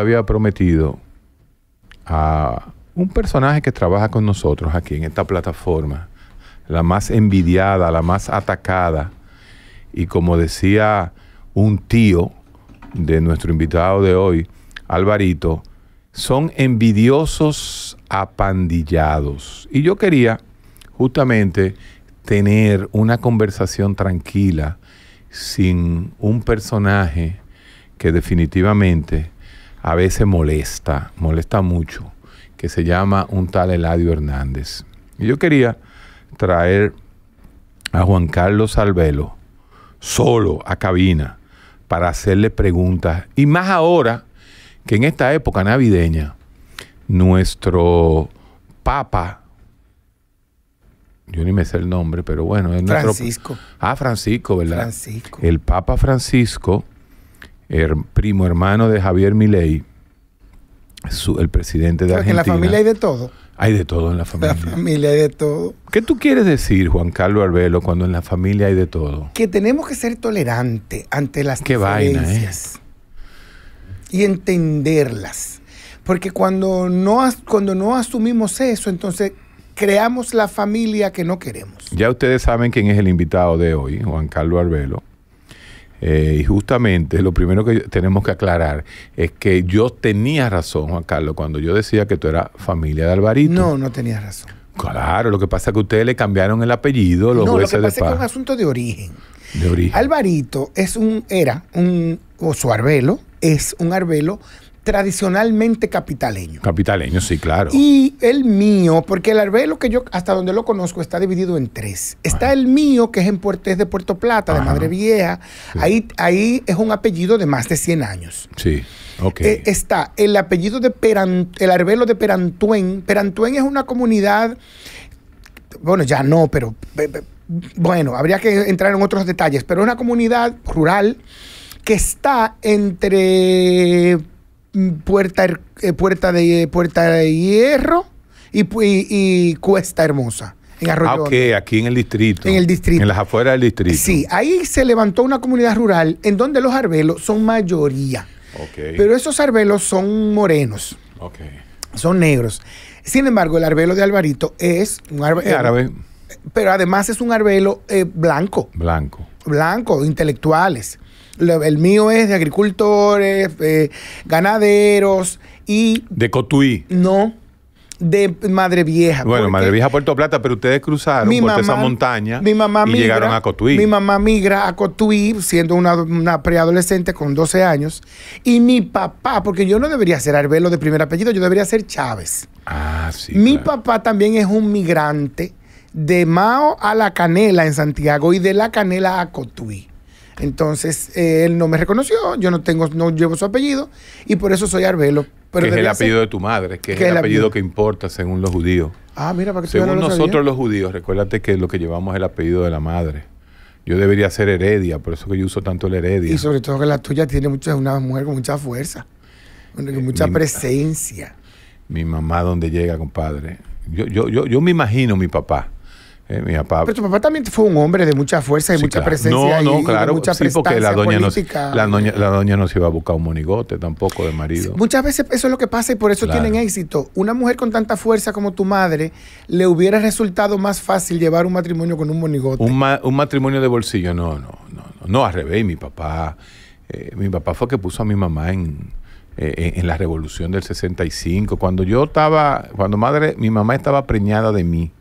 había prometido a un personaje que trabaja con nosotros aquí en esta plataforma, la más envidiada, la más atacada, y como decía un tío de nuestro invitado de hoy, Alvarito, son envidiosos apandillados. Y yo quería justamente tener una conversación tranquila sin un personaje que definitivamente a veces molesta, molesta mucho, que se llama un tal Eladio Hernández. Y yo quería traer a Juan Carlos Albelo solo a cabina para hacerle preguntas. Y más ahora que en esta época navideña, nuestro Papa, yo ni me sé el nombre, pero bueno, es Francisco. ah, Francisco, ¿verdad? Francisco. El Papa Francisco primo hermano de Javier Milei, el presidente de Argentina. en la familia hay de todo. Hay de todo en la familia. En la familia hay de todo. ¿Qué tú quieres decir, Juan Carlos Arbelo, cuando en la familia hay de todo? Que tenemos que ser tolerantes ante las Qué ¿eh? y entenderlas. Porque cuando no, cuando no asumimos eso, entonces creamos la familia que no queremos. Ya ustedes saben quién es el invitado de hoy, Juan Carlos Arbelo. Eh, y justamente lo primero que tenemos que aclarar es que yo tenía razón, Juan Carlos, cuando yo decía que tú eras familia de Alvarito. No, no tenías razón. Claro, lo que pasa es que ustedes le cambiaron el apellido, los no, lo que pasa Es, que es un asunto de origen. Alvarito es un, era un, o su arbelo, es un arbelo tradicionalmente capitaleño. Capitaleño, sí, claro. Y el mío, porque el arbelo que yo, hasta donde lo conozco, está dividido en tres. Está el mío, que es en de Puerto Plata, de Madre Vieja. Ahí, ahí es un apellido de más de 100 años. Sí. Eh, está el apellido de Peran, el arbelo de Perantuen. Perantuen es una comunidad, bueno, ya no, pero bueno, habría que entrar en otros detalles, pero es una comunidad rural que está entre Mm, puerta, eh, puerta, de, eh, puerta de Hierro y, Cuesta Hermosa. En Arroyo. Ah, ok, aquí en el distrito. En el distrito. En las afueras del distrito. Sí, ahí se levantó una comunidad rural en donde los arbelos son mayoría. Pero esos arbelos son morenos. Okay. Son negros. Sin embargo, el arbelo de Alvarito es un arbelo. árabe. Eh, pero además es un arbelo blanco. Blanco. Blanco, intelectuales el mío es de agricultores, eh, ganaderos y... De Cotuí. No, de Madre Vieja. Bueno, Madre Vieja Puerto Plata, pero ustedes cruzaron esa montaña mi mamá y llegaron a Cotuí. Mi mamá migra a Cotuí siendo una, preadolescente con 12 años. Y mi papá, porque yo no debería ser Arbelo de primer apellido, yo debería ser Chávez. Ah, sí. Mi papá también es un migrante de Mao a La Canela en Santiago y de La Canela a Cotuí. Entonces él no me reconoció, yo no tengo, no llevo su apellido y por eso soy Arbelo. Pero es el apellido de tu madre, que, es el apellido que importa según los judíos. Ah, mira, para que Según nosotros los judíos, recuérdate que lo que llevamos es el apellido de la madre. Yo debería ser heredia, por eso que yo uso tanto el heredia. Y sobre todo que la tuya tiene mucha, una mujer con mucha fuerza, con eh, mucha presencia. Mi mamá, donde llega, compadre. Yo, yo, yo, yo me imagino mi papá eh, Pero tu papá también fue un hombre de mucha fuerza y mucha presencia. No, no, mucha porque la doña, no, se iba a buscar un monigote tampoco de marido. muchas veces eso es lo que pasa y por eso tienen éxito. Una mujer con tanta fuerza como tu madre, le hubiera resultado más fácil llevar un matrimonio con un monigote. Un, matrimonio de bolsillo, no, no, no, no, al revés. Mi papá, eh, mi papá fue que puso a mi mamá en, eh, en la revolución del 65, cuando yo estaba, cuando madre, mi mamá estaba preñada de mí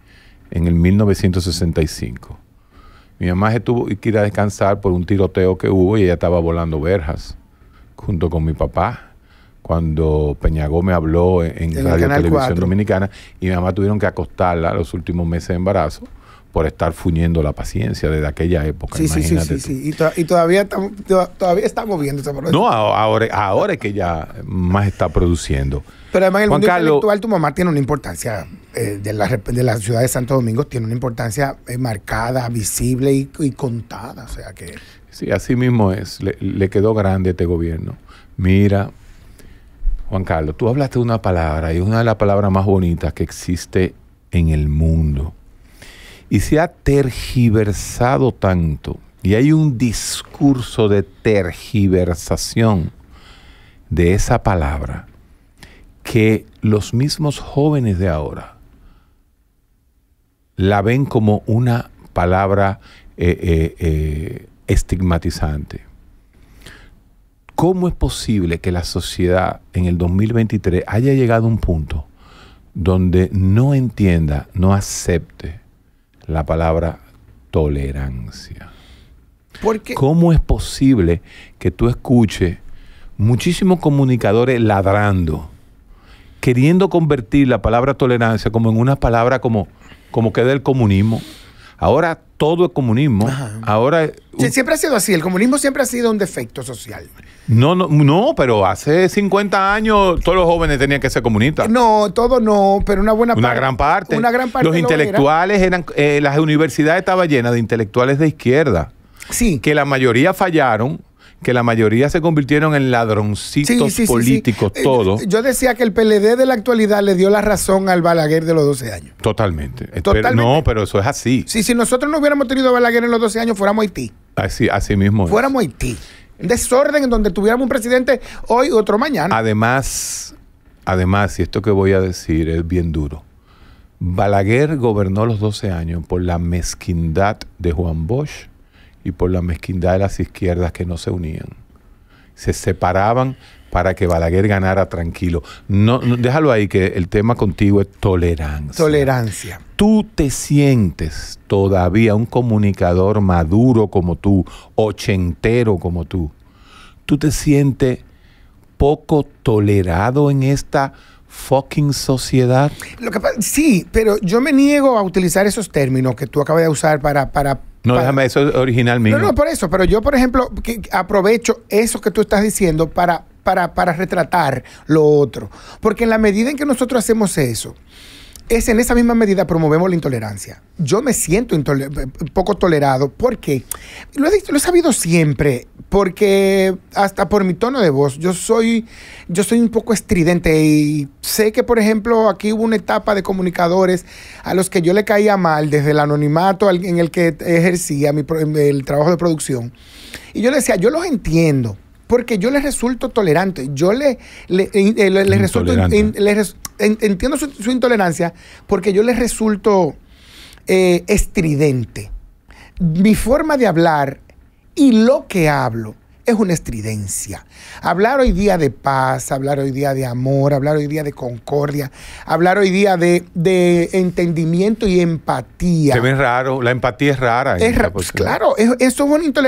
en el 1965. Mi mamá se tuvo que ir a descansar por un tiroteo que hubo y ella estaba volando verjas junto con mi papá cuando Peña Gómez habló en, Radio Televisión Dominicana y mi mamá tuvieron que acostarla los últimos meses de embarazo por estar fuñendo la paciencia desde aquella época. Sí, sí, sí, sí, Y, todavía, estamos, todavía estamos viendo esa No, ahora, ahora es que ya más está produciendo. Pero además en el mundo intelectual tu mamá tiene una importancia eh, de, la, ciudad de Santo Domingo tiene una importancia eh, marcada, visible y, contada. O sea que... Sí, así mismo es. Le, quedó grande este gobierno. Mira, Juan Carlos, tú hablaste de una palabra y es una de las palabras más bonitas que existe en el mundo. Y se ha tergiversado tanto. Y hay un discurso de tergiversación de esa palabra que los mismos jóvenes de ahora la ven como una palabra eh, eh, eh, estigmatizante. ¿Cómo es posible que la sociedad en el 2023 haya llegado a un punto donde no entienda, no acepte la palabra tolerancia? qué? ¿Cómo es posible que tú escuches muchísimos comunicadores ladrando, queriendo convertir la palabra tolerancia como en una palabra como como queda el comunismo. Ahora todo es comunismo. Ahora siempre ha sido así, el comunismo siempre ha sido un defecto social. No, no, no, pero hace 50 años todos los jóvenes tenían que ser comunistas. No, todo no, pero una buena una parte. Gran parte. Una gran parte. Los intelectuales eran, eh, las universidades estaban llenas de intelectuales de izquierda. Sí. Que la mayoría fallaron que la mayoría se convirtieron en ladroncitos políticos, eh, todos. Yo decía que el PLD de la actualidad le dio la razón al Balaguer de los 12 años. Totalmente. no, pero eso es así. Sí, si nosotros no hubiéramos tenido Balaguer en los 12 años, fuéramos Haití. Así, así mismo. Es. Fuéramos Haití. desorden en donde tuviéramos un presidente hoy, otro mañana. Además, además, y esto que voy a decir es bien duro. Balaguer gobernó los 12 años por la mezquindad de Juan Bosch por la mezquindad de las izquierdas que no se unían. Se separaban para que Balaguer ganara tranquilo. No, déjalo ahí que el tema contigo es tolerancia. Tolerancia. Tú te sientes todavía un comunicador maduro como tú, ochentero como tú. Tú te sientes poco tolerado en esta fucking sociedad. Lo que sí, pero yo me niego a utilizar esos términos que tú acabas de usar para, para no, déjame eso original mío. No, no, por eso, pero yo, por ejemplo, aprovecho eso que tú estás diciendo para, para, para retratar lo otro. Porque en la medida en que nosotros hacemos eso, es en esa misma medida promovemos la intolerancia. Yo me siento un poco tolerado porque lo he, lo he, sabido siempre, porque hasta por mi tono de voz, yo soy, yo soy un poco estridente y sé que, por ejemplo, aquí hubo una etapa de comunicadores a los que yo le caía mal desde el anonimato en el que ejercía mi, el trabajo de producción. Y yo le decía, yo los entiendo porque yo les resulto tolerante, yo le, resulto, entiendo su, intolerancia porque yo les resulto eh, estridente. Mi forma de hablar y lo que hablo es una estridencia. Hablar hoy día de paz, hablar hoy día de amor, hablar hoy día de concordia, hablar hoy día de, entendimiento y empatía. Se ve raro, la empatía es rara. pues, claro, eso es,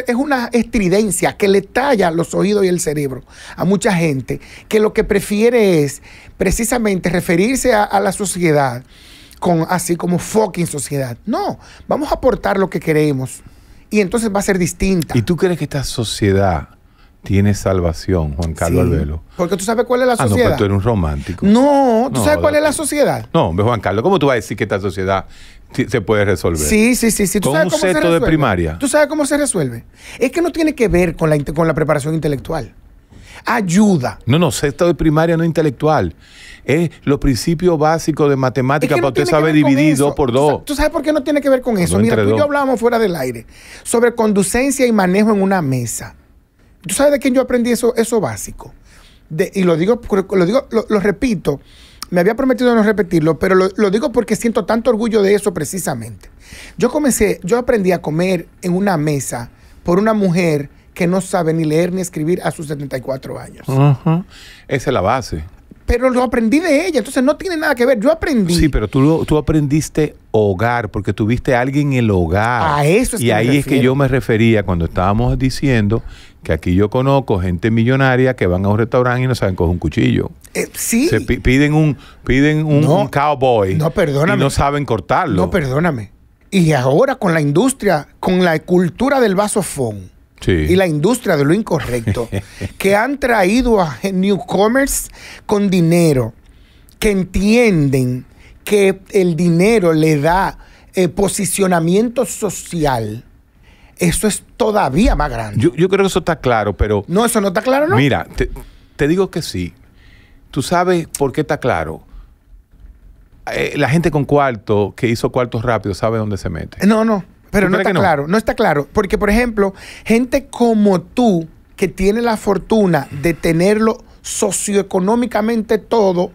es una estridencia que le talla los oídos y el cerebro a mucha gente que lo que prefiere es precisamente referirse a, la sociedad con así como fucking sociedad. No, vamos a aportar lo que queremos y entonces va a ser distinta. ¿Y tú crees que esta sociedad tiene salvación, Juan Carlos sí, Porque tú sabes cuál es la sociedad. Ah, no, pero tú eres un romántico. No, tú sabes cuál es la sociedad. No, hombre, Juan Carlos, ¿cómo tú vas a decir que esta sociedad se puede resolver? Sí, sí, sí. sí. con un de primaria. Tú sabes cómo se resuelve. Es que no tiene que ver con la, con la preparación intelectual ayuda. No, no, sexto de primaria no intelectual. Es los principios básicos de matemática para usted saber dividir dos por dos. ¿Tú sabes por qué no tiene que ver con eso? Mira, tú y yo hablábamos fuera del aire sobre conducencia y manejo en una mesa. ¿Tú sabes de quién yo aprendí eso, eso básico? y lo digo, lo, digo lo, repito, me había prometido no repetirlo, pero lo, lo, digo porque siento tanto orgullo de eso precisamente. Yo comencé, yo aprendí a comer en una mesa por una mujer que no sabe ni leer ni escribir a sus 74 años. Esa es la base. Pero lo aprendí de ella, entonces no tiene nada que ver. Yo aprendí. Sí, pero tú, tú aprendiste hogar, porque tuviste a alguien en el hogar. A eso es Y ahí es que yo me refería cuando estábamos diciendo que aquí yo conozco gente millonaria que van a un restaurante y no saben coger un cuchillo. Eh, sí. Se piden un, piden un, cowboy. No, perdóname. Y no saben cortarlo. No, perdóname. Y ahora con la industria, con la cultura del vasofón y la industria de lo incorrecto, que han traído a newcomers con dinero, que entienden que el dinero le da eh, posicionamiento social. Eso es todavía más grande. Yo, creo que eso está claro, pero... No, eso no está claro, ¿no? Mira, te, te digo que sí. Tú sabes por qué está claro eh, la gente con cuarto que hizo cuartos rápido sabe dónde se mete. No, no. Pero no está claro, no está claro. Porque, por ejemplo, gente como tú, que tiene la fortuna de tenerlo socioeconómicamente todo,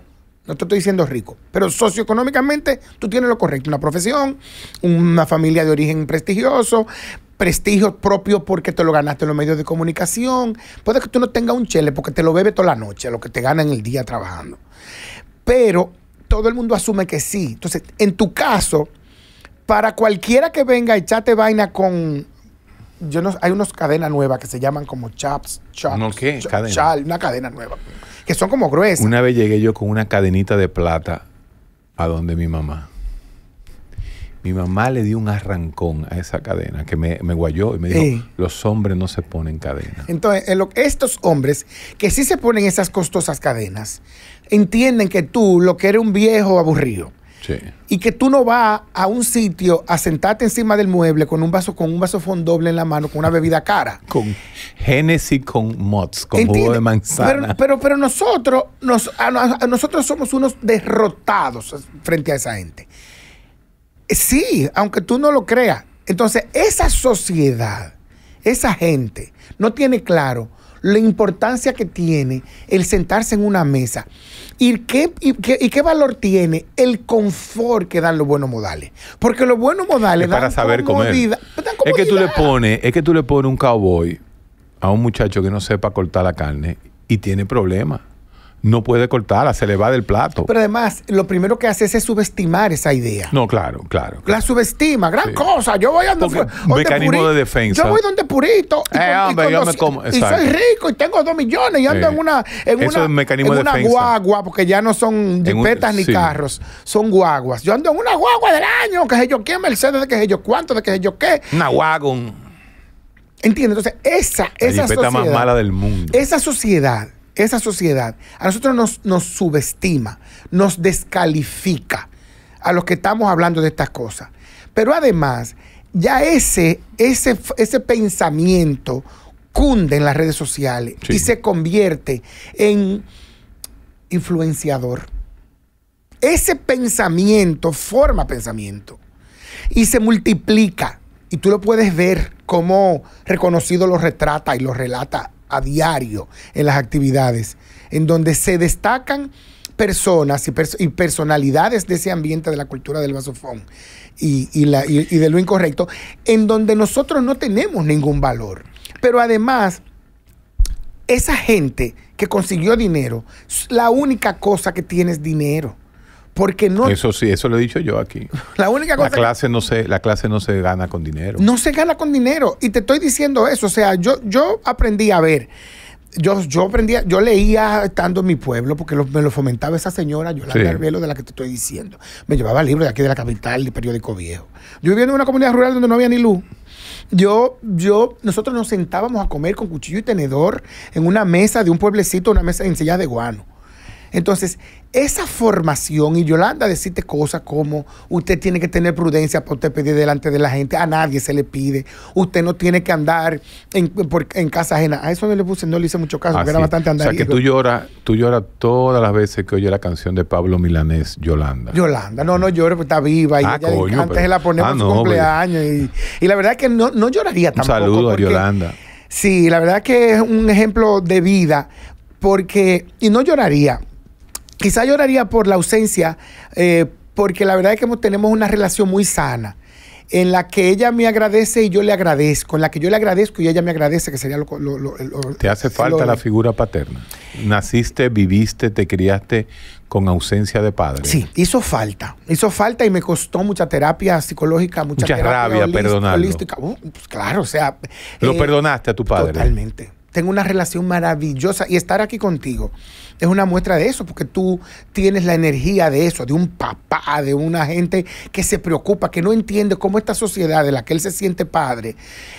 no te estoy diciendo rico, pero socioeconómicamente tú tienes lo correcto, una profesión, una familia de origen prestigioso, prestigio propio porque te lo ganaste en los medios de comunicación, puede que tú no tengas un chele porque te lo bebe toda la noche, lo que te gana en el día trabajando. Pero todo el mundo asume que sí. Entonces, en tu caso, para cualquiera que venga y chate vaina con. Yo no, hay unas cadenas nuevas que se llaman como chaps, chaps. ¿No qué? Chal, una cadena nueva. Que son como gruesas. Una vez llegué yo con una cadenita de plata a donde mi mamá. Mi mamá le dio un arrancón a esa cadena que me, me guayó y me dijo, los hombres no se ponen cadenas. Entonces, eh, estos hombres que sí se ponen esas costosas cadenas, entienden que tú lo que eres un viejo aburrido y que tú no vas a un sitio a sentarte encima del mueble con un vaso con un vaso fondoble en la mano, con una bebida cara. Con Genesis con mods, con jugo de manzana. Pero, pero, nosotros, nosotros somos unos derrotados frente a esa gente. Sí, aunque tú no lo creas. Entonces, esa sociedad, esa gente, no tiene claro la importancia que tiene el sentarse en una mesa y qué, y qué, y qué valor tiene el confort que dan los buenos modales. Porque los buenos modales... para dan saber comodidad, es que, tú le pones, es que tú le pones un cowboy a un muchacho que no sepa cortar la carne y tiene problemas no puede cortarla, se le va del plato. Pero además, lo primero que hace es subestimar esa idea. No, claro, claro. La subestima, gran cosa. Yo voy a andar. Mecanismo de defensa. Yo voy donde Purito. Y, soy rico y tengo dos millones y ando en una, una, mecanismo una guagua, porque ya no son jipetas ni carros, son guaguas. Yo ando en una guagua del año, que sé yo qué, Mercedes, que sé yo cuánto, de que sé yo qué. Una guagua. Entiende, entonces esa, la esa sociedad. más mala del mundo. Esa sociedad esa sociedad a nosotros nos, subestima, nos descalifica a los que estamos hablando de estas cosas. Pero además, ya ese, ese, ese pensamiento cunde en las redes sociales y se convierte en influenciador. Ese pensamiento forma pensamiento y se multiplica. Y tú lo puedes ver cómo reconocido lo retrata y lo relata a diario en las actividades, en donde se destacan personas y, personalidades de ese ambiente de la cultura del vasofón y, y de lo incorrecto, en donde nosotros no tenemos ningún valor. Pero además, esa gente que consiguió dinero, la única cosa que tiene es dinero. Porque no. Eso sí, eso lo he dicho yo aquí. La única cosa. La clase, no se, la clase no se gana con dinero. No se gana con dinero. Y te estoy diciendo eso. O sea, yo, yo aprendí a ver. Yo, yo aprendía, yo leía estando en mi pueblo, porque me lo fomentaba esa señora, yo la sí. de la que te estoy diciendo. Me llevaba libros de aquí de la capital, de periódico viejo. Yo vivía en una comunidad rural donde no había ni luz. Yo, yo, nosotros nos sentábamos a comer con cuchillo y tenedor en una mesa de un pueblecito, una mesa en de guano entonces, esa formación, y Yolanda decirte cosas como, usted tiene que tener prudencia por usted pedir delante de la gente, a nadie se le pide, usted no tiene que andar en, casa ajena. A eso no le puse, no le hice mucho caso, porque era bastante andar. O sea, que tú lloras, tú lloras todas las veces que oye la canción de Pablo Milanés, Yolanda. Yolanda, no, no lloro porque está viva, y ah, antes la ponemos ah, pues. cumpleaños, y, la verdad es que no, no lloraría tampoco. Un saludo a Yolanda. Sí, la verdad que es un ejemplo de vida, porque, y no lloraría, Quizá lloraría por la ausencia, eh, porque la verdad es que tenemos una relación muy sana, en la que ella me agradece y yo le agradezco, en la que yo le agradezco y ella me agradece, que sería lo... lo, ¿Te hace falta la figura paterna? Naciste, viviste, te criaste con ausencia de padre. Sí, hizo falta, hizo falta y me costó mucha terapia psicológica, mucha, terapia rabia, uh, pues claro, o sea... Lo eh, perdonaste a tu padre. Totalmente. Tengo una relación maravillosa y estar aquí contigo es una muestra de eso, porque tú tienes la energía de eso, de un papá, de una gente que se preocupa, que no entiende cómo esta sociedad de la que él se siente padre,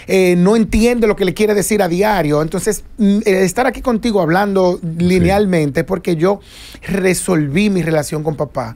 eh, no entiende lo que le quiere decir a diario. Entonces, mm, eh, estar aquí contigo hablando linealmente porque yo resolví mi relación con papá.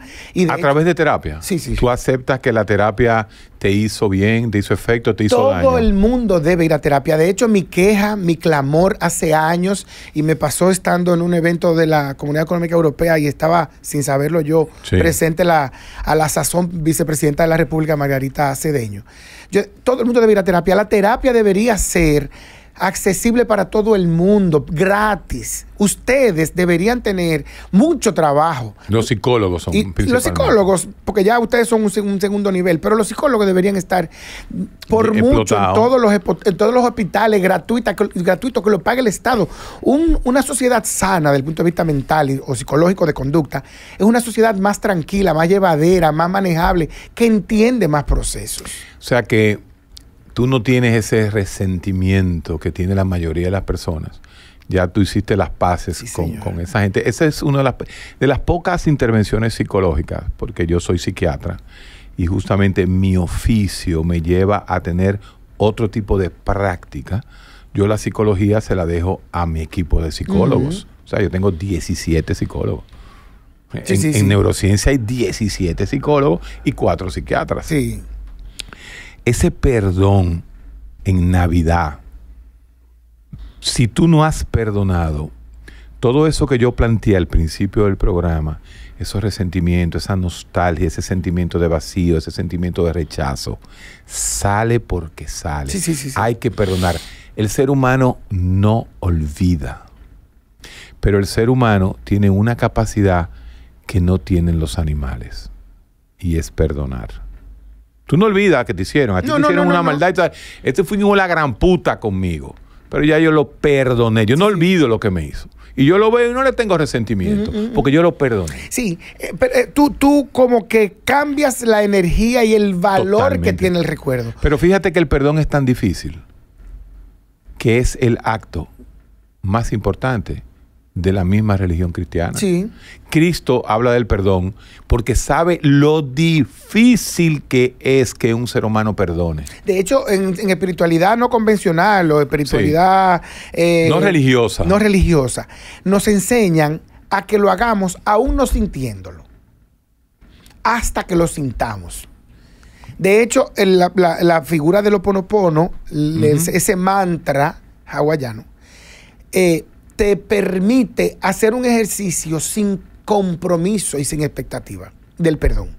a través de terapia. Sí, sí. Tú aceptas que la terapia te hizo bien, te hizo efecto, te hizo Todo daño. Todo el mundo debe ir a terapia. De hecho, mi queja, mi clamor hace años, y me pasó estando en un evento de la Comunidad Económica Europea y estaba, sin saberlo yo, presente la, a la sazón vicepresidenta de la República, Margarita Cedeño. Yo, todo el mundo debería ir a terapia. La terapia debería ser accesible para todo el mundo, gratis. Ustedes deberían tener mucho trabajo. Los psicólogos son Los psicólogos, porque ya ustedes son un, segundo nivel, pero los psicólogos deberían estar por mucho en todos, los, todos los hospitales gratuitos que lo pague el Estado. una sociedad sana desde el punto de vista mental o psicológico de conducta es una sociedad más tranquila, más llevadera, más manejable, que entiende más procesos. O sea que tú no tienes ese resentimiento que tiene la mayoría de las personas. Ya tú hiciste las paces con, esa gente. Esa es una de las, de las pocas intervenciones psicológicas, porque yo soy psiquiatra y justamente mi oficio me lleva a tener otro tipo de práctica. Yo la psicología se la dejo a mi equipo de psicólogos. O sea, yo tengo 17 psicólogos. en, neurociencia hay 17 psicólogos y 4 psiquiatras. Sí ese perdón en Navidad, si tú no has perdonado, todo eso que yo planteé al principio del programa, esos resentimientos, esa nostalgia, ese sentimiento de vacío, ese sentimiento de rechazo, sale porque sale. Hay que perdonar. El ser humano no olvida, pero el ser humano tiene una capacidad que no tienen los animales y es perdonar. Tú no olvidas que te hicieron. A ti te hicieron una maldad. Este fue la gran puta conmigo. Pero ya yo lo perdoné. Yo no olvido lo que me hizo. Y yo lo veo y no le tengo resentimiento, porque yo lo perdoné. Sí, eh, pero, eh, tú, tú como que cambias la energía y el valor que tiene el recuerdo. Pero fíjate que el perdón es tan difícil, que es el acto más importante de la misma religión cristiana. Sí. Cristo habla del perdón porque sabe lo difícil que es que un ser humano perdone. De hecho, en, espiritualidad no convencional o espiritualidad eh, no religiosa. No religiosa. Nos enseñan a que lo hagamos aún no sintiéndolo. Hasta que lo sintamos. De hecho, la, figura del lo oponopono, ese, ese mantra hawaiano, eh, se permite hacer un ejercicio sin compromiso y sin expectativa del perdón.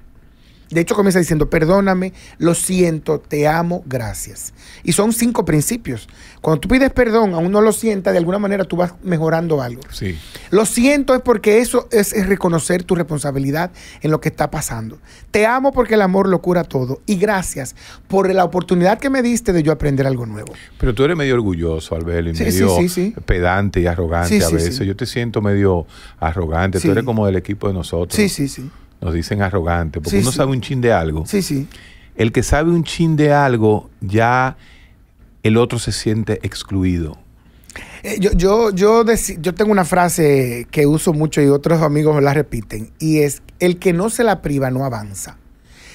De hecho, comienza diciendo, perdóname, lo siento, te amo, gracias. Y son cinco principios. Cuando tú pides perdón, aún no lo sienta, de alguna manera tú vas mejorando algo. Sí. Lo siento es porque eso es, reconocer tu responsabilidad en lo que está pasando. Te amo porque el amor lo cura todo. Y gracias por la oportunidad que me diste de yo aprender algo nuevo. Pero tú eres medio orgulloso, al y medio pedante y arrogante a veces. Yo te siento medio arrogante. Tú eres como del equipo de nosotros. Sí, sí, sí. Nos dicen arrogante, porque uno sabe un chin de algo. Sí, sí. El que sabe un chin de algo, ya el otro se siente excluido. Eh, yo, yo, yo, tengo una frase que uso mucho y otros amigos me la repiten, y es, el que no se la priva no avanza.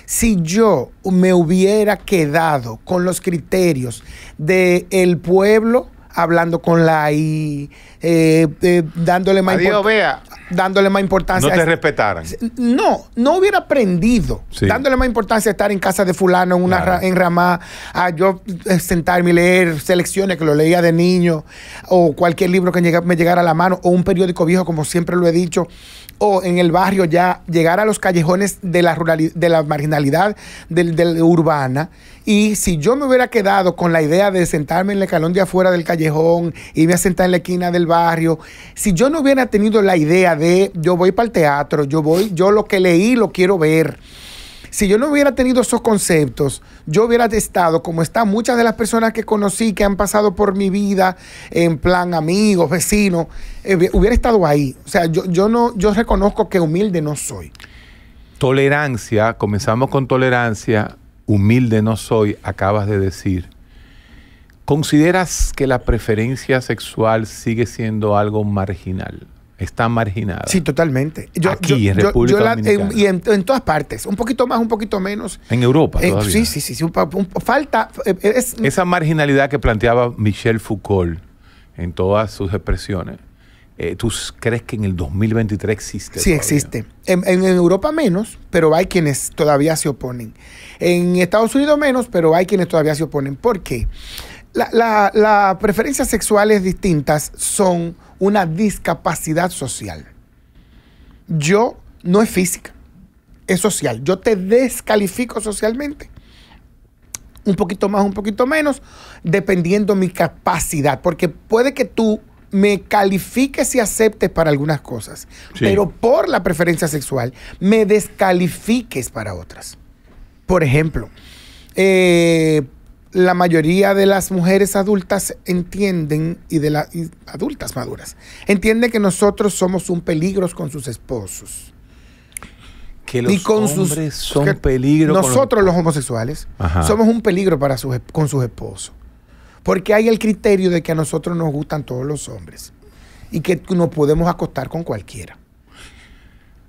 Si yo me hubiera quedado con los criterios del pueblo, hablando con la y eh, eh, dándole más vea. dándole más importancia. No te este- respetaran. No, no hubiera aprendido. Dándole más importancia a estar en casa de fulano, en una en ramá, a yo eh, sentarme y leer selecciones que lo leía de niño, o cualquier libro que me llegara a la mano, o un periódico viejo, como siempre lo he dicho o en el barrio ya llegar a los callejones de la, de la marginalidad del, urbana. Y si yo me hubiera quedado con la idea de sentarme en el calón de afuera del callejón, y a sentar en la esquina del barrio, si yo no hubiera tenido la idea de yo voy para el teatro, yo voy, yo lo que leí lo quiero ver si yo no hubiera tenido esos conceptos, yo hubiera estado como están muchas de las personas que conocí, que han pasado por mi vida, en plan amigos, vecinos, eh, hubiera estado ahí. O sea, yo, yo, no, yo reconozco que humilde no soy. Tolerancia, comenzamos con tolerancia, humilde no soy, acabas de decir. ¿Consideras que la preferencia sexual sigue siendo algo marginal? está marginada. Sí, totalmente. Yo, Aquí, en República y en, todas partes, un poquito más, un poquito menos. En Europa eh, Sí, sí, sí. falta... Eh, Esa marginalidad que planteaba Michel Foucault en todas sus expresiones, eh, ¿tú crees que en el 2023 existe? Sí, existe. En, Europa menos, pero hay quienes todavía se oponen. En Estados Unidos menos, pero hay quienes todavía se oponen. ¿Por qué? Las preferencias sexuales distintas son una discapacidad social. Yo no es física, es social. Yo te descalifico socialmente. Un poquito más, un poquito menos, dependiendo mi capacidad. Porque puede que tú me califiques y aceptes para algunas cosas, pero por la preferencia sexual me descalifiques para otras. Por ejemplo, eh, la mayoría de las mujeres adultas entienden, y de las adultas maduras, entienden que nosotros somos un peligro con sus esposos. Que los hombres son peligro. Nosotros los... homosexuales somos un peligro para sus, con sus esposos. Porque hay el criterio de que a nosotros nos gustan todos los hombres y que nos podemos acostar con cualquiera.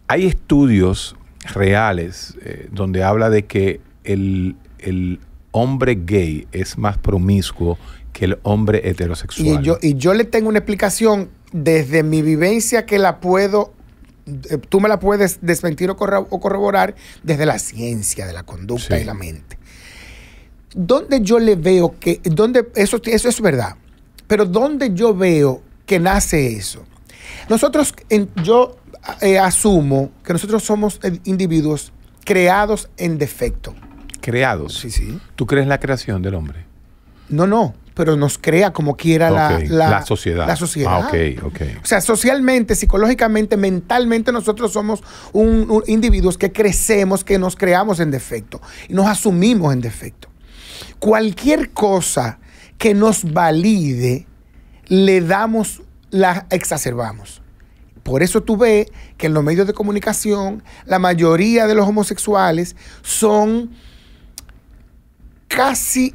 Hay estudios reales eh, donde habla de que el hombre gay es más promiscuo que el hombre heterosexual. Y yo, y yo le tengo una explicación desde mi vivencia que la puedo eh, tú me la puedes desmentir o, corroborar desde la ciencia de la conducta y la mente. Donde yo le veo que, dónde eso, es verdad, pero ¿dónde yo veo que nace eso. Nosotros, yo eh, asumo que nosotros somos eh, individuos creados en defecto creados. Sí, sí. ¿Tú crees la creación del hombre? No, no, pero nos crea como quiera la, sociedad. La sociedad. Ah, O sea, socialmente, psicológicamente, mentalmente, nosotros somos un, individuos que crecemos, que nos creamos en defecto y nos asumimos en defecto. Cualquier cosa que nos valide, le damos, la exacerbamos. Por eso tú ves que en los medios de comunicación la mayoría de los homosexuales son casi,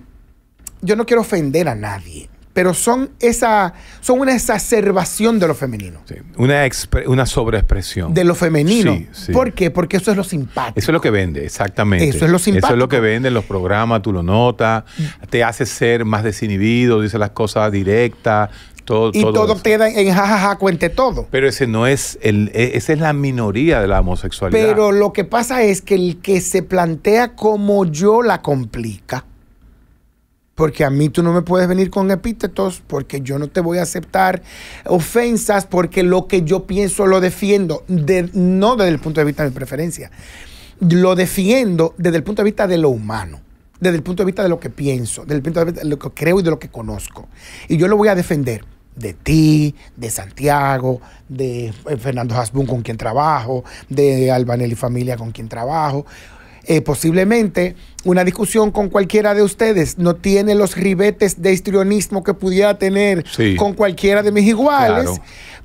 yo no quiero ofender a nadie, pero son esa son una exacerbación de lo femenino. una, una sobreexpresión. De lo femenino. ¿Por qué? Porque eso es lo simpático. Eso es lo que vende, exactamente. Eso es lo simpático. Eso es lo que vende en los programas, tú lo notas, te hace ser más desinhibido, dice las cosas directas, y todo, queda en jajaja, ja, cuente todo. Pero ese no es el, e, esa es la minoría de la homosexualidad. Pero lo que pasa es que el que se plantea como yo la complica. Porque a mí tú no me puedes venir con epítetos, porque yo no te voy a aceptar ofensas, porque lo que yo pienso lo defiendo, de, no desde el punto de vista de mi preferencia, lo defiendo desde el punto de vista de lo humano desde el punto de vista de lo que pienso, desde el punto de vista de lo que creo y de lo que conozco. Y yo lo voy a defender de ti, de Santiago, de eh, Fernando Hasbun con quien trabajo, de Albanelli Familia con quien trabajo. Eh, posiblemente una discusión con cualquiera de ustedes no tiene los ribetes de histrionismo que pudiera tener con cualquiera de mis iguales,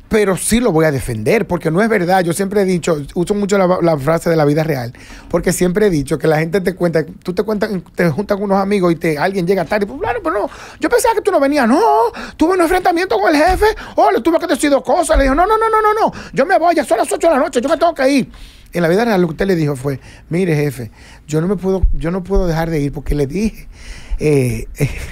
pero sí lo voy a defender, porque no es verdad. Yo siempre he dicho, uso mucho la, frase de la vida real, porque siempre he dicho que la gente te cuenta, tú te cuentas, te juntas con unos amigos y te, alguien llega tarde, pues claro, pero no, yo pensaba que tú no venías, no, tuve un enfrentamiento con el jefe, oh, le tuve que decir dos cosas, le dijo, no, no, no, no, no, no, yo me voy, ya son las 8 de la noche, yo me tengo que ir. En la vida real lo que usted le dijo fue, mire jefe, yo no me puedo, yo no puedo dejar de ir porque le dije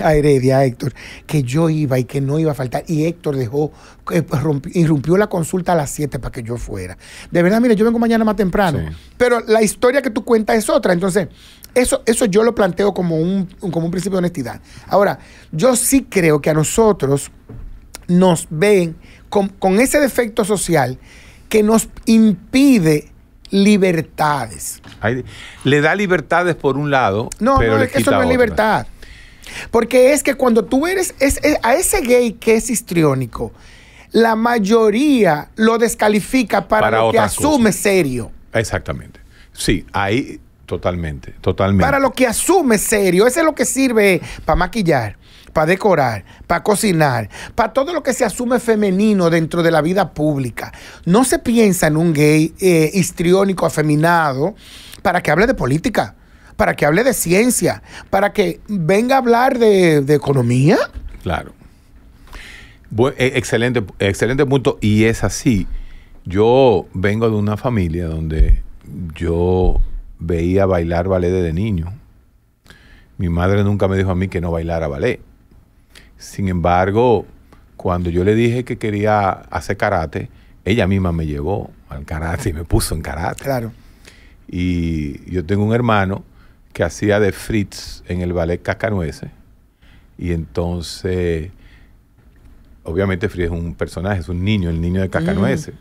a Heredia, a Héctor, que yo iba y que no iba a faltar. Y Héctor dejó, eh, pues, irrumpió la consulta a las 7 para que yo fuera. De verdad, mire, yo vengo mañana más temprano. Pero la historia que tú cuentas es otra. Entonces, eso, eso yo lo planteo como un, como un principio de honestidad. Ahora, yo sí creo que a nosotros nos ven con, ese defecto social que nos impide libertades. le da libertades por un lado. No, no, eso no es libertad. Porque es que cuando tú eres a ese gay que es histriónico, la mayoría lo descalifica para, lo que asume serio. Exactamente. Sí, ahí totalmente, totalmente. Para lo que asume serio, eso es lo que sirve para maquillar, para decorar, para cocinar, para todo lo que se asume femenino dentro de la vida pública. No se piensa en un gay eh, histriónico afeminado para que hable de política para que hable de ciencia, para que venga a hablar de, economía. Claro. Eh, excelente, excelente punto. Y es así. Yo vengo de una familia donde yo veía bailar ballet desde niño. Mi madre nunca me dijo a mí que no bailara ballet. Sin embargo, cuando yo le dije que quería hacer karate, ella misma me llevó al karate y me puso en karate. Claro. Y yo tengo un hermano que hacía de Fritz en el ballet Cacanueces. Y entonces, obviamente Fritz es un personaje, es un niño, el niño de Cacanueces. Mm.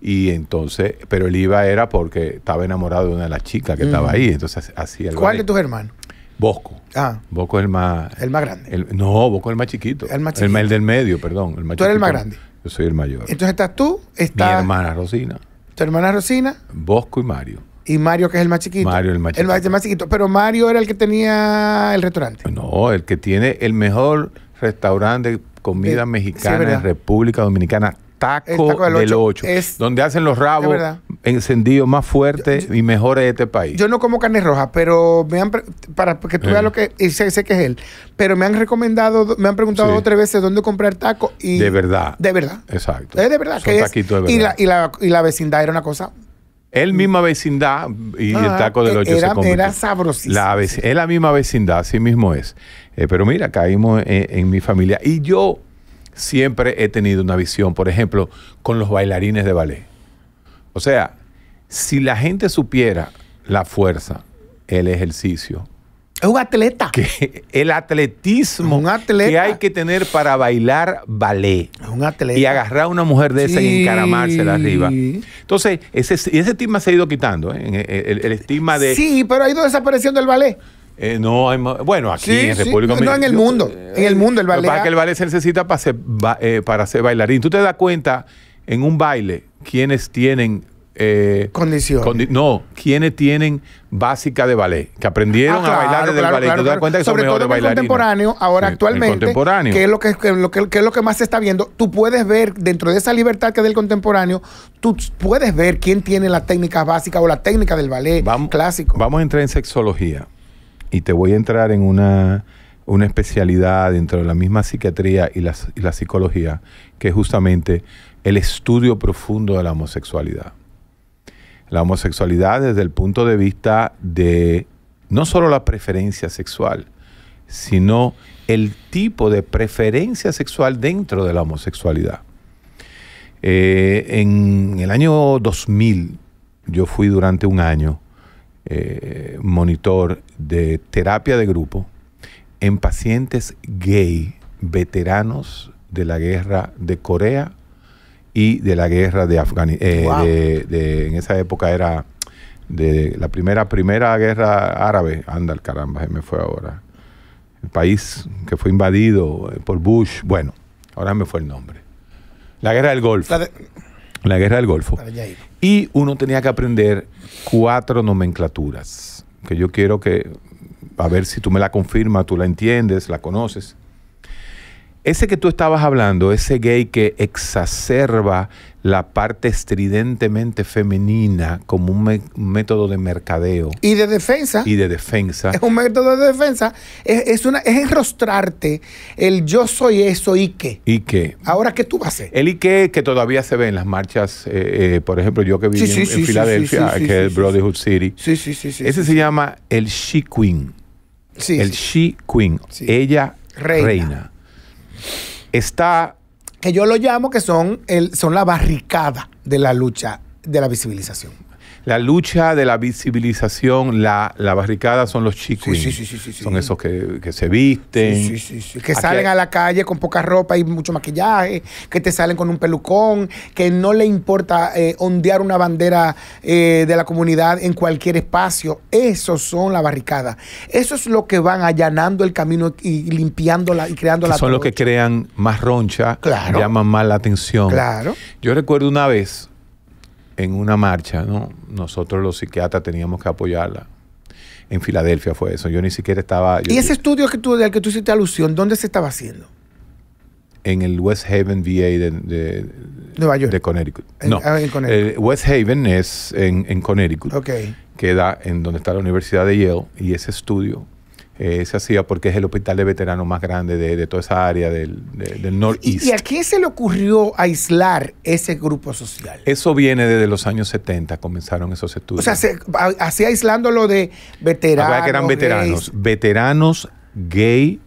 Y entonces, pero él iba era porque estaba enamorado de una de las chicas que estaba mm. ahí. Entonces hacía el ¿Cuál de tus hermanos? Bosco. Ah. Bosco es el más. El más grande. El, no, Bosco es el más chiquito. El más El, del medio, perdón. El más tú eres el más grande. Yo soy el mayor. Entonces estás tú, está. Mi hermana Rosina. Tu hermana Rosina. Bosco y Mario. Y Mario, que es el más chiquito. Mario, el más chiquito. El, más chiquito. Pero Mario era el que tenía el restaurante. No, el que tiene el mejor restaurante de comida eh, mexicana en la República Dominicana. Taco, del, del es, donde hacen los rabos encendidos más fuertes y mejores de este país. Yo no como carne roja, pero me han para que tú veas eh. lo que y sé, que es él, pero me han recomendado, me han preguntado otras veces dónde comprar taco y de verdad. De verdad. Exacto. Es de verdad, que es, de verdad. Y, y la vecindad era una cosa el misma vecindad y el taco del e- es la misma vecindad, así mismo es. Eh, pero mira, caímos e, en, mi familia. Y yo siempre he tenido una visión, por ejemplo, con los bailarines de ballet. O sea, si la gente supiera la fuerza, el ejercicio, es un atleta. el atletismo un atleta. que hay que tener para bailar ballet. Es un atleta. Y agarrar a una mujer de esa y y encaramársela arriba. Entonces, ese, ese estigma se ha ido quitando, ¿eh? el, estigma de... Sí, pero ha ido desapareciendo el ballet. Eh, no, bueno, aquí en República Dominicana. No, en el mundo. En el mundo el ballet. Para que el ¿ah? ballet se necesita para ser, eh, para bailarín. Tú te das cuenta en un baile quienes tienen eh, Condición. no, quienes tienen básica de ballet, que aprendieron ah, a bailar desde el ballet. ¿Te das cuenta que Sobre todo en el contemporáneo, ahora actualmente, Que, es lo que, lo que, es lo que más se está viendo, tú puedes ver dentro de esa libertad que es del contemporáneo, tú puedes ver quién tiene la técnica básica o la técnica del ballet clásico. Vamos a entrar en sexología y te voy a entrar en una, una especialidad dentro de la misma psiquiatría y la psicología, que es justamente el estudio profundo de la homosexualidad la homosexualidad desde el punto de vista de no solo la preferencia sexual, sino el tipo de preferencia sexual dentro de la homosexualidad. Eh, en el año 2000, yo fui durante un año eh, monitor de terapia de grupo en pacientes gay veteranos de la guerra de Corea y de la guerra de Afganistán. Eh, de, en esa época era de la primera, primera guerra árabe. Anda, el caramba, me fue ahora. El país que fue invadido eh, por Bush. Bueno, ahora me fue el nombre. La guerra del Golfo. La, la guerra del Golfo. Y uno tenía que aprender cuatro nomenclaturas. Que yo quiero que, a ver si tú me la confirmas, tú la entiendes, la conoces. Ese que tú estabas hablando, ese gay que exacerba la parte estridentemente femenina como un, método de mercadeo. Y de defensa. Y de defensa. Es un método de defensa. Es, una, es enrostrarte el yo soy eso y qué. ¿Y qué? Ahora, ¿qué tú vas a hacer? El y qué que todavía se ve en las marchas, eh, eh, por ejemplo, yo que viví en, Filadelfia, que es Brotherhood City. Sí, sí, sí. Ese se llama el She Queen. Sí, el She Queen. Ella reina está... Que yo lo llamo que son, el, son la barricada de la lucha de la visibilización. La lucha de la visibilización, la, barricada son los chicos. son esos que, se visten. Que salen a la calle con poca ropa y mucho maquillaje, que te salen con un pelucón, que no le importa eh, ondear una bandera eh, de la comunidad en cualquier espacio. Esos son la barricada. Eso es lo que van allanando el camino y limpiándola y la... Son los que crean más roncha, llaman más la atención. Claro. Yo recuerdo una vez en una marcha, ¿no? Nosotros los psiquiatras teníamos que apoyarla. En Filadelfia fue eso. Yo ni siquiera estaba. ¿Y ese estudio que tú, del que tú hiciste alusión, dónde se estaba haciendo? En el West Haven VA de, Nueva York. De Connecticut. no. Ah, Connecticut. West Haven es en, en Connecticut. Ok. Queda en donde está la Universidad de Yale y ese estudio eh, se hacía porque es el hospital de veteranos más grande de, toda esa área del, Northeast. ¿Y a quién se le ocurrió aislar ese grupo social? Eso viene desde los años 70, comenzaron esos estudios. O sea, se, así aislándolo de veteranos. que eran veteranos. Este veteranos gay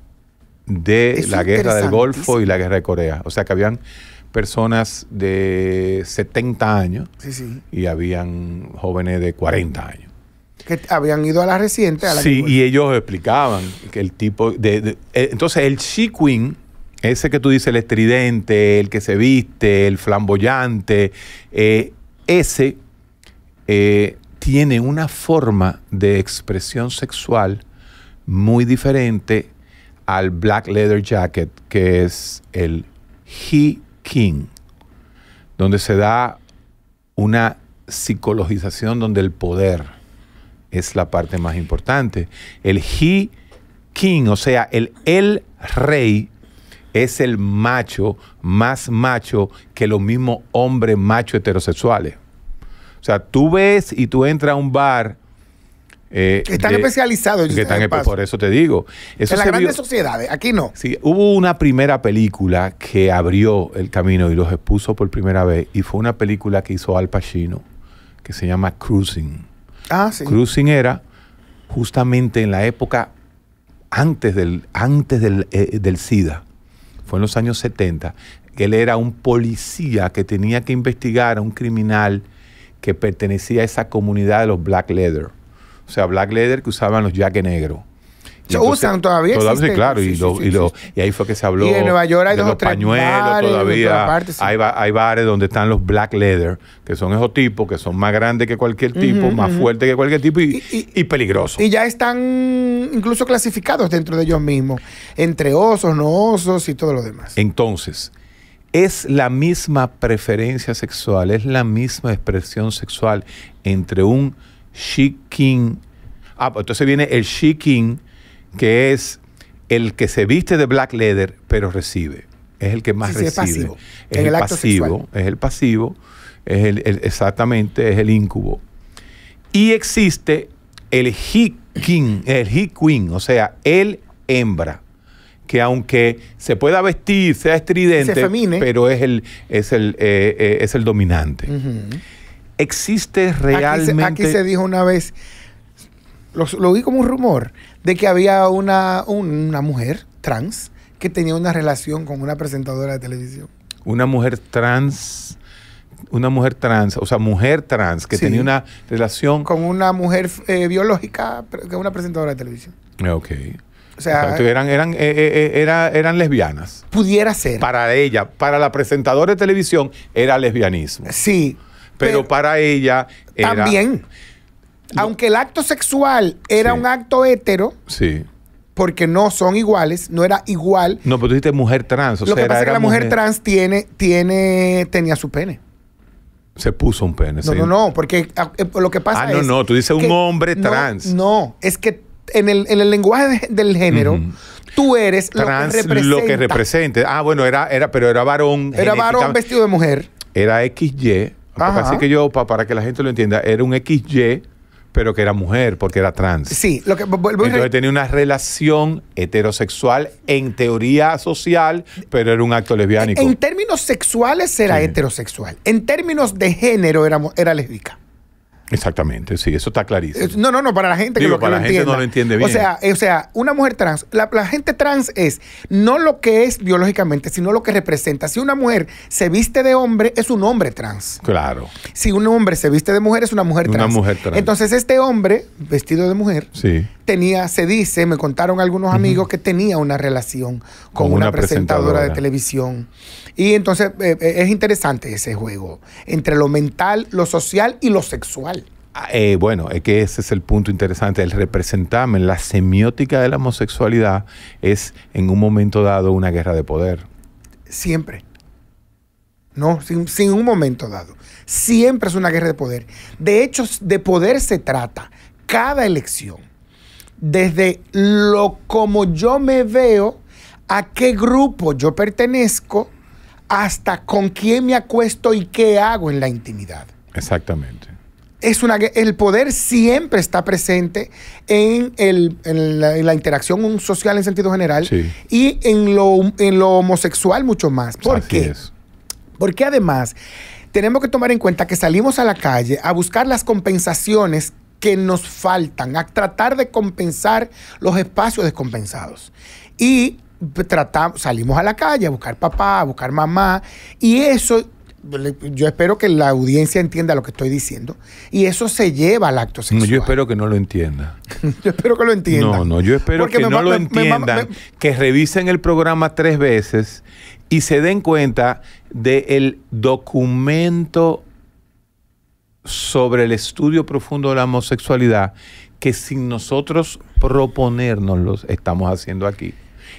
de la guerra del Golfo y la guerra de Corea. O sea, que habían personas de 70 años y habían jóvenes de 40 años que habían ido a la reciente. sí, y ellos explicaban que el tipo de, eh, entonces el she queen ese que tú dices el estridente, el que se viste, el flamboyante, eh, ese eh, tiene una forma de expresión sexual muy diferente al black leather jacket que es el he king, donde se da una psicologización donde el poder es la parte más importante. El he king, o sea, el, el rey, es el macho más macho que los mismos hombres macho heterosexuales. O sea, tú ves y tú entras a un bar. Eh, que están especializados. Que están, por eso te digo. en las grandes sociedades, aquí no. Sí, hubo una primera película que abrió el camino y los expuso por primera vez, y fue una película que hizo Al Pacino, que se llama Cruising. Ah, Cruising era justamente en la época antes del, antes del, eh, SIDA, fue en los años 70, él era un policía que tenía que investigar a un criminal que pertenecía a esa comunidad de los Black Leather. O sea, Black Leather que usaban los jaques negros. Se usan todavía. Todavía, claro. y, ahí fue que se habló. Y en Nueva York hay dos o tres todavía. hay, bares donde están los black leather, que son esos tipos, que son más grandes que cualquier tipo, más fuerte fuertes que cualquier tipo y, peligrosos. Y ya están incluso clasificados dentro de ellos mismos, entre osos, no osos y todo lo demás. Entonces, es la misma preferencia sexual, es la misma expresión sexual entre un shiking. Ah, pues entonces viene el shiking que es el que se viste de black leather, pero recibe. Es el que más recibe. es, el pasivo, es el, pasivo. Es el exactamente, es el incubo. Y existe el he king, el he queen, o sea, el hembra que aunque se pueda vestir, sea estridente, pero es el, es el, eh, eh, dominante. Existe realmente... Aquí se, dijo una vez, lo, lo vi como un rumor, de que había una, mujer trans que tenía una relación con una presentadora de televisión. Una mujer trans una mujer trans, o sea, mujer trans, que tenía una relación... Con una mujer eh, biológica, que una presentadora de televisión. Ok. O sea, o eran, eh, eh, era, eran lesbianas. Pudiera ser. Para ella, para la presentadora de televisión, era lesbianismo. Sí. Pero, para ella era... También aunque el acto sexual era un acto hetero. Sí porque no son iguales, no era igual. No, pero tú dijiste mujer trans. Lo que pasa es que la mujer, trans tiene, tiene, tenía su pene. Se puso un pene. No, no, no, porque ah, eh, lo que pasa es. Ah, no, no, tú dices un hombre trans. No, es que en el, lenguaje del género, tú eres lo que representa. represente. Ah, bueno, era, era, pero era varón. Era varón vestido de mujer. Era XY. Así que yo, para que la gente lo entienda, era un XY pero que era mujer porque era trans. Sí, lo que Entonces tenía una relación heterosexual en teoría social, pero era un acto lesbiánico. En términos sexuales era heterosexual. En términos de género era, era lésbica. Exactamente, sí, eso está clarísimo. Eh, no, no, no, para la gente que, lo, no lo entiende bien. O sea, o sea una mujer trans, la, gente trans es no lo que es biológicamente, sino lo que representa. Si una mujer se viste de hombre, es un hombre trans. Claro. Si un hombre se viste de mujer, es una mujer trans. Una mujer trans. Entonces, este hombre, vestido de mujer, sí. tenía, se dice, me contaron algunos amigos que tenía una relación con, una, presentadora de televisión. Y entonces eh, eh, es interesante ese juego entre lo mental, lo social y lo sexual. Ah, eh, bueno, es que ese es el punto interesante, el representarme, la semiótica de la homosexualidad es en un momento dado una guerra de poder. Siempre. No, sin, un momento dado. Siempre es una guerra de poder. De hecho, de poder se trata cada elección. Desde lo como yo me veo, a qué grupo yo pertenezco, hasta con quién me acuesto y qué hago en la intimidad. Exactamente. Es una, el poder siempre está presente en, la, interacción social en sentido general y en lo, homosexual mucho más. ¿Por qué? Es. Porque además tenemos que tomar en cuenta que salimos a la calle a buscar las compensaciones que nos faltan, a tratar de compensar los espacios descompensados. Y tratamos, salimos a la calle a buscar papá, a buscar mamá, y eso yo espero que la audiencia entienda lo que estoy diciendo. Y eso se lleva al acto sexual. yo espero que no lo entienda. yo espero que lo entienda. No, no, yo espero que no lo entiendan. que revisen el programa tres veces y se den cuenta del documento sobre el estudio profundo de la homosexualidad que sin nosotros los estamos haciendo aquí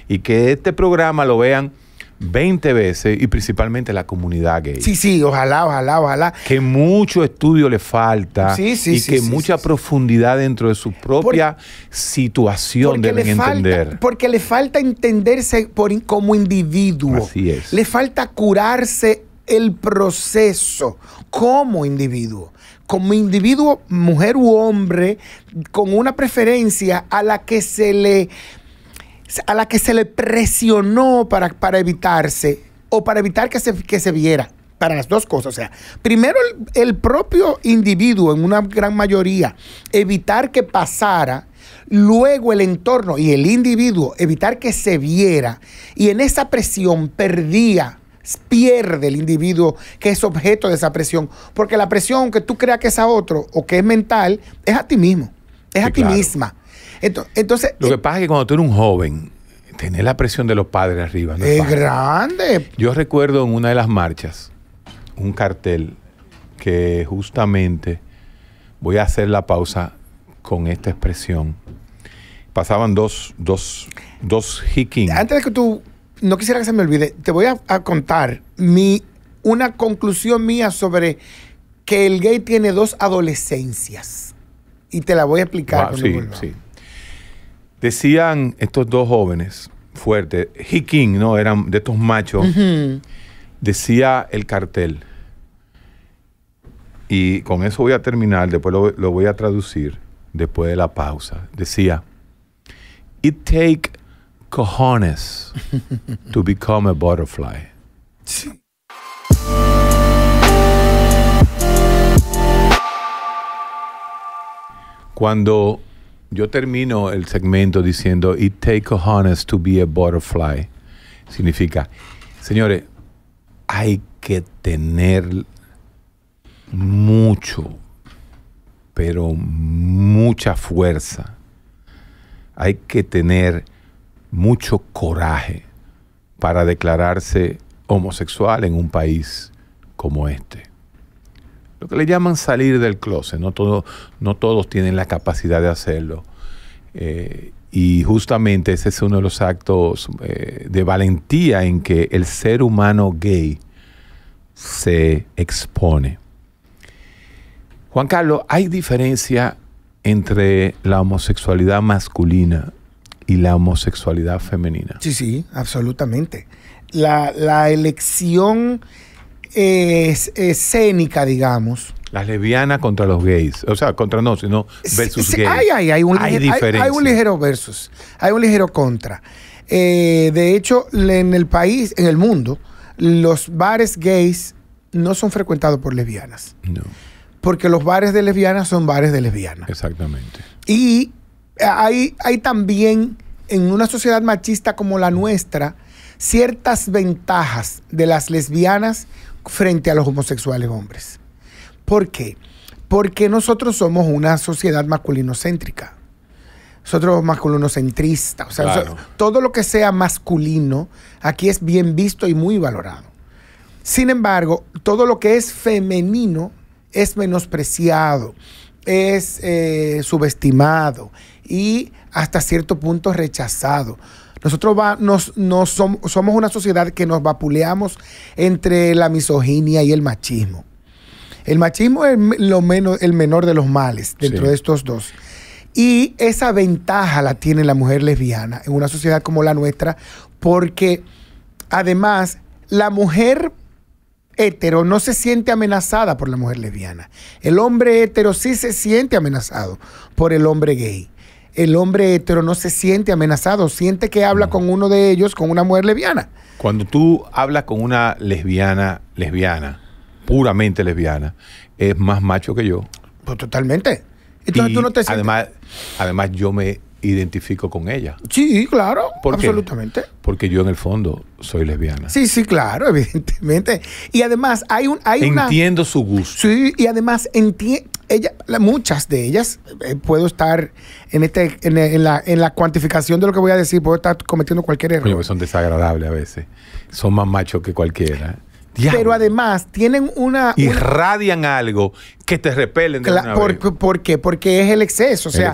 y que este programa lo vean 20 veces y principalmente la comunidad gay. Sí, sí, ojalá, ojalá, ojalá. Que mucho estudio le falta sí, sí, y que mucha profundidad dentro de su propia situación deben entender. porque le falta entenderse como individuo. Así es. Le falta curarse el proceso como individuo. Como individuo, mujer u hombre, con una preferencia a la que se le a la que se le presionó para, evitarse o para evitar que se, que se viera. Para las dos cosas. O sea, primero el, propio individuo, en una gran mayoría, evitar que pasara luego el entorno y el individuo evitar que se viera y en esa presión perdía pierde el individuo que es objeto de esa presión, porque la presión que tú creas que es a otro o que es mental es a ti mismo, es a ti misma. Entonces, lo que eh, pasa es que cuando tú eres un joven, tener la presión de los padres arriba. es, grande. Yo recuerdo en una de las marchas un cartel que justamente voy a hacer la pausa con esta expresión. Pasaban dos, dos, dos hiking. Antes de que tú, no quisiera que se me olvide, te voy a, contar mi, una conclusión mía sobre que el gay tiene dos adolescencias. Y te la voy a explicar. sí, sí. Decían estos dos jóvenes fuertes, Hiking, ¿no? Eran de estos machos. Decía el cartel. Y con eso voy a terminar, después lo, lo voy a traducir, después de la pausa. Decía, It take cojones to become a butterfly. Cuando yo termino el segmento diciendo, It takes honest to be a butterfly. Significa, señores, hay que tener mucho, pero mucha fuerza. Hay que tener mucho coraje para declararse homosexual en un país como este lo que le llaman salir del closet, no, no todos tienen la capacidad de hacerlo. Eh, y justamente ese es uno de los actos eh, de valentía en que el ser humano gay se expone. Juan Carlos, ¿hay diferencia entre la homosexualidad masculina y la homosexualidad femenina? Sí, sí, absolutamente. La, la elección es, escénica, digamos. Las lesbianas contra los gays. O sea, contra no, sino versus gays. Hay, hay, hay, un un ligero versus. Hay un ligero contra. Eh, de hecho, en el país, en el mundo, los bares gays no son frecuentados por lesbianas. No. Porque los bares de lesbianas son bares de lesbianas. Exactamente. Y hay también en una sociedad machista como la nuestra ciertas ventajas de las lesbianas frente a los homosexuales hombres. ¿Por qué? Porque nosotros somos una sociedad masculinocéntrica. Nosotros masculinocentristas. O sea, todo lo que sea masculino aquí es bien visto y muy valorado. Sin embargo, todo lo que es femenino es menospreciado, es eh, subestimado y hasta cierto punto rechazado. Nosotros somos una sociedad que nos vapuleamos entre la misoginia y el machismo. El machismo es lo menos, el menor de los males dentro de estos dos. Y esa ventaja la tiene la mujer lesbiana en una sociedad como la nuestra, porque además la mujer hetero no se siente amenazada por la mujer lesbiana. El hombre hetero sí se siente amenazado por el hombre gay el hombre hetero no se siente amenazado, siente que habla mm. con uno de ellos, con una mujer lesbiana. Cuando tú hablas con una lesbiana, lesbiana, puramente lesbiana, es más macho que yo. Pues totalmente. Entonces y tú no te sientes. Además, además, yo me identifico con ella. Sí, claro, absolutamente. Porque yo en el fondo soy lesbiana. Sí, sí, claro, evidentemente. Y además hay un entiendo su gusto. Sí, y además entiendo muchas de ellas, eh, puedo estar en, este, en, la, en la cuantificación de lo que voy a decir, puedo estar cometiendo cualquier error. Pues son desagradables a veces. Son más machos que cualquiera. Pero además tienen una. Irradian algo que te repelen de una por, qué? Porque es el exceso. O sea,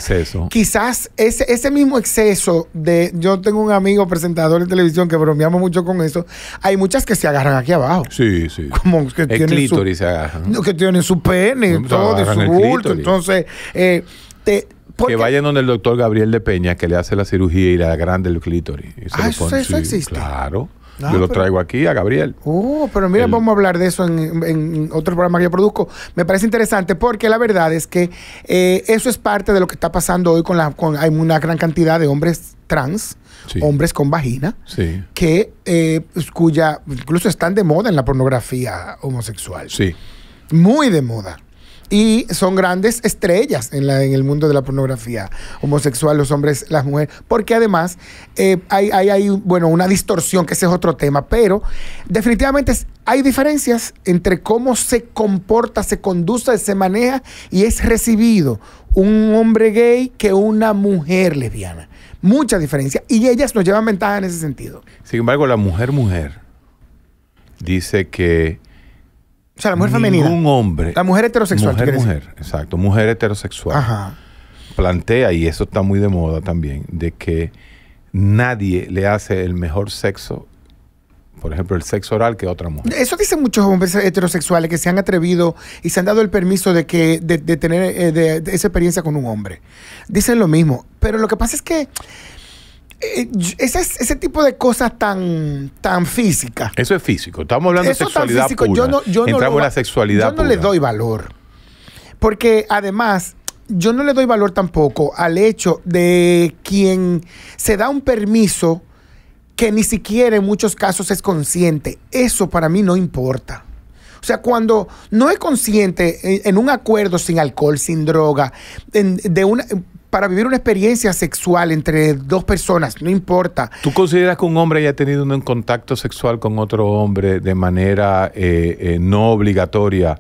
quizás ese, ese mismo exceso de. Yo tengo un amigo presentador de televisión que bromeamos mucho con eso. Hay muchas que se agarran aquí abajo. Sí, sí. Como que el tienen clítoris se agarran. Que tienen su pene, y todo, su bulto. Entonces, eh, te. Que vayan donde el doctor Gabriel de Peña, que le hace la cirugía y la grande el clítoris. Ah, eso existe. Claro. Ah, yo lo traigo aquí a Gabriel. Oh, pero mira, vamos a hablar de eso en, otro programa que yo produzco. Me parece interesante porque la verdad es que eh, eso es parte de lo que está pasando hoy con la. hay una gran cantidad de hombres trans, hombres con vagina, que eh, cuya incluso están de moda en la pornografía homosexual. Sí. Muy de moda y son grandes estrellas en, el mundo de la pornografía homosexual, los hombres, las mujeres, porque además eh, hay, hay, bueno, una distorsión, que ese es otro tema, pero definitivamente hay diferencias entre cómo se comporta, se conduce, se maneja y es recibido un hombre gay que una mujer lesbiana. Mucha diferencia y ellas nos llevan ventaja en ese sentido. Sin embargo, la mujer mujer dice que o sea, la mujer femenina. Un hombre. La mujer heterosexual. Mujer, mujer, exacto. Mujer heterosexual. Ajá. Plantea, y eso está muy de moda también, de que nadie le hace el mejor sexo, por ejemplo, el sexo oral que otra mujer. Eso dicen muchos hombres heterosexuales que se han atrevido y se han dado el permiso de que de, tener eh, esa experiencia con un hombre. Dicen lo mismo, pero lo que pasa es que eh, ese, ese, tipo de cosas tan, tan físicas. Eso es físico. Estamos hablando de sexualidad Yo no, yo la sexualidad Yo no le doy valor. Porque además, yo no le doy valor tampoco al hecho de quien se da un permiso que ni siquiera en muchos casos es consciente. Eso para mí no importa. O sea, cuando no es consciente en, un acuerdo sin alcohol, sin droga, de una, para vivir una experiencia sexual entre dos personas, no importa. ¿Tú consideras que un hombre haya tenido un contacto sexual con otro hombre de manera eh, eh, no obligatoria?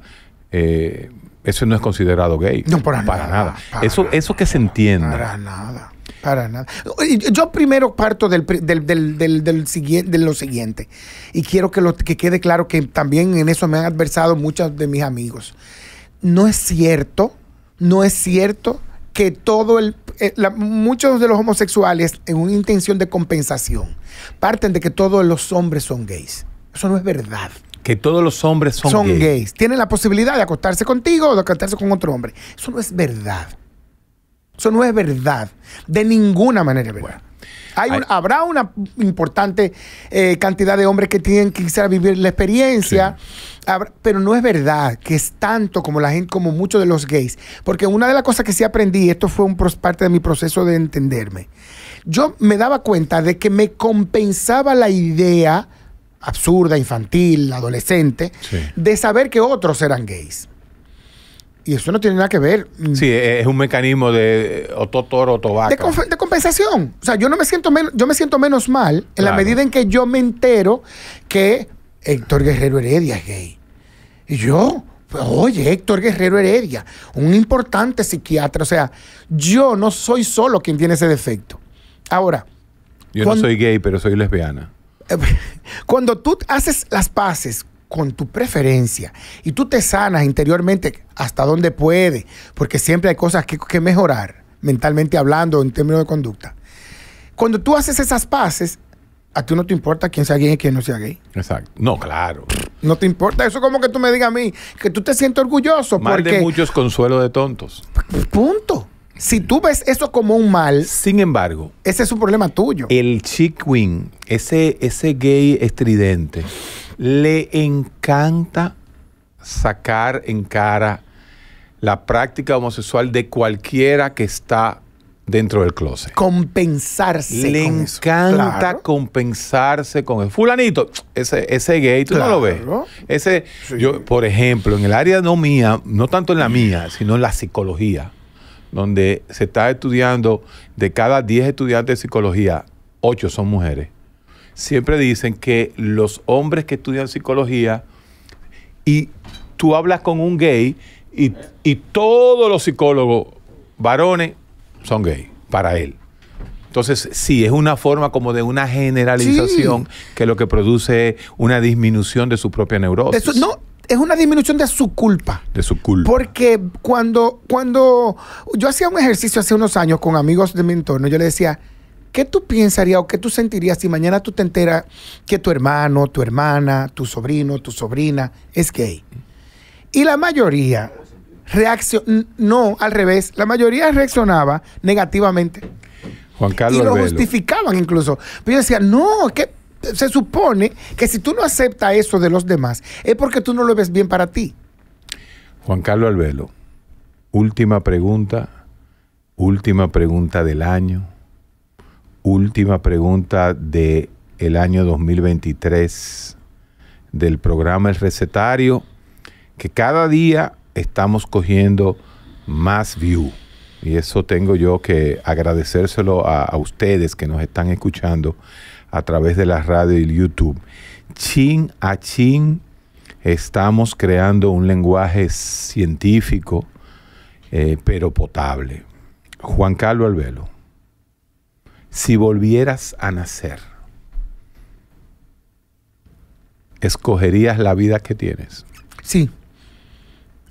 Eh, eso no es considerado gay. No, para, nada. Para eso, nada, eso que se entiende. Para nada. Para nada. Yo primero parto del, del, del siguiente, de lo siguiente. Y quiero que, lo, que quede claro que también en eso me han adversado muchos de mis amigos. No es cierto, no es cierto que todo el, eh, muchos de los homosexuales, en una intención de compensación, parten de que todos los hombres son gays. Eso no es verdad. Que todos los hombres son, son gays. Tienen la posibilidad de acostarse contigo o de acostarse con otro hombre. Eso no es verdad. Eso no es verdad. De ninguna manera es verdad habrá una importante eh, cantidad de hombres que tienen que quizá vivir la experiencia. pero no es verdad que es tanto como la gente, como muchos de los gays. Porque una de las cosas que sí aprendí, esto fue un, parte de mi proceso de entenderme. Yo me daba cuenta de que me compensaba la idea absurda, infantil, adolescente, de saber que otros eran gays. Y eso no tiene nada que ver. Mm. Sí, e, es un mecanismo de o toro o tobaca. De, compensación. O sea, yo no me siento menos, yo me siento menos mal en la medida en que yo me entero que Héctor Guerrero Heredia es gay. Y yo, pues, Oye, Héctor Guerrero Heredia, un importante psiquiatra. O sea, yo no soy solo quien tiene ese defecto. Ahora. Yo no soy gay, pero soy lesbiana. Eh, cuando tú haces las paces con tu preferencia y tú te sanas interiormente hasta donde puede, porque siempre hay cosas que, que mejorar, mentalmente hablando, en términos de conducta. Cuando tú haces esas paces, a ti no te importa quién sea gay y quién no sea gay. Exacto. No, claro. No te importa. Eso como que tú me digas a mí que tú te sientes orgulloso. Mal de muchos consuelo de tontos. Punto. Si tú ves eso como un mal. Sin embargo. Ese es un problema tuyo. El chick wing, ese, ese gay estridente le encanta sacar en cara la práctica homosexual de cualquiera que está dentro del closet. Compensarse. Le encanta compensarse con el fulanito. Ese, ese gay, tú no lo ves. Ese, yo, por ejemplo, en el área no mía, no tanto en la mía, sino en la psicología, donde se está estudiando de cada 10 estudiantes de psicología, 8 son mujeres siempre dicen que los hombres que estudian psicología y tú hablas con un gay y, todos los psicólogos varones son gay para él. Entonces, sí, es una forma como de una generalización que lo que produce una disminución de su propia neurosis. no, es una disminución de su culpa. De su culpa. Porque cuando, cuando yo hacía un ejercicio hace unos años con amigos de mi entorno, yo le decía, ¿qué tú pensarías o qué tú sentirías si mañana tú te enteras que tu hermano, tu hermana, tu sobrino, tu sobrina es gay? Y la mayoría reaccionó, no, al revés, la mayoría reaccionaba negativamente. Juan Carlos. Y lo justificaban incluso. Pero yo decía, no, que se supone que si tú no aceptas eso de los demás, es porque tú no lo ves bien para ti. Juan Carlos Albelo, última pregunta, última pregunta del año última pregunta de el año 2023 del programa El Recetario, que cada día estamos cogiendo más view. Y eso tengo yo que agradecérselo a, ustedes que nos están escuchando a través de la radio y YouTube. Chin a chin estamos creando un lenguaje científico, eh, pero potable. Juan Carlos Albelo si volvieras a nacer, ¿escogerías la vida que tienes? Sí,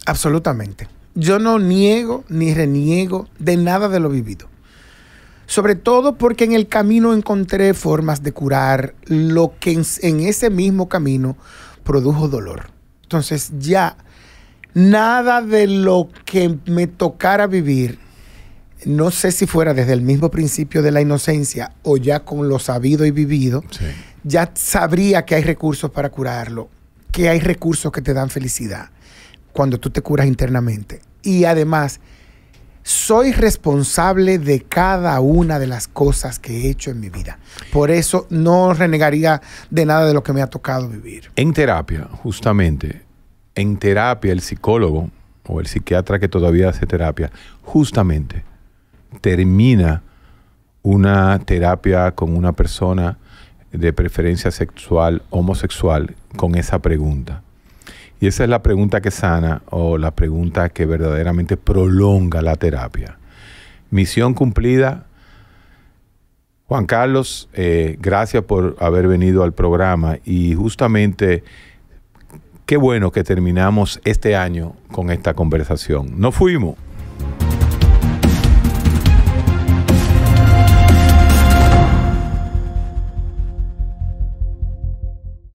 absolutamente. Yo no niego ni reniego de nada de lo vivido. Sobre todo porque en el camino encontré formas de curar lo que en, ese mismo camino produjo dolor. Entonces ya nada de lo que me tocara vivir no sé si fuera desde el mismo principio de la inocencia o ya con lo sabido y vivido, ya sabría que hay recursos para curarlo, que hay recursos que te dan felicidad cuando tú te curas internamente. Y además, soy responsable de cada una de las cosas que he hecho en mi vida. Por eso no renegaría de nada de lo que me ha tocado vivir. En terapia, justamente, en terapia el psicólogo o el psiquiatra que todavía hace terapia, justamente termina una terapia con una persona de preferencia sexual homosexual con esa pregunta. Y esa es la pregunta que sana o la pregunta que verdaderamente prolonga la terapia. Misión cumplida. Juan Carlos, eh, gracias por haber venido al programa y justamente qué bueno que terminamos este año con esta conversación. no fuimos.